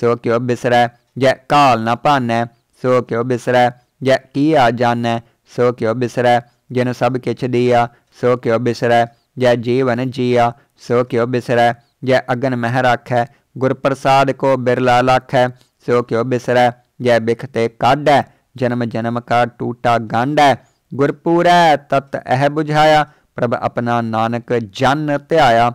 सो क्यों बिसरै जै घाल न पानै सो क्यों बिसरै जै किया जानै सो क्यों बिसरै जिन सब किछ दिया सो क्यों बिसरै जै जीवन जिया सो क्यों बिसरै जै अगन मह राखै गुर प्रसाद को बिरला लाखै सो क्यों बिसरै जै बिखते काढै जन्म जन्म का टूटा गांडै गुरपुरै तत् एह बुझाया प्रभ अपना नानक जन त्याया